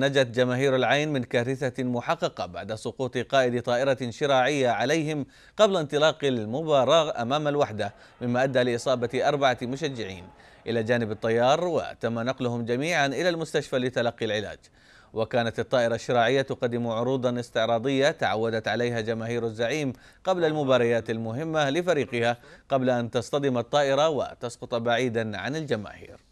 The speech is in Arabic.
نجت جماهير العين من كارثة محققة بعد سقوط قائد طائرة شراعية عليهم قبل انطلاق المباراة أمام الوحدة مما أدى لإصابة أربعة مشجعين إلى جانب الطيار وتم نقلهم جميعا إلى المستشفى لتلقي العلاج وكانت الطائرة الشراعية تقدم عروضا استعراضية تعودت عليها جماهير الزعيم قبل المباريات المهمة لفريقها قبل أن تصطدم الطائرة وتسقط بعيدا عن الجماهير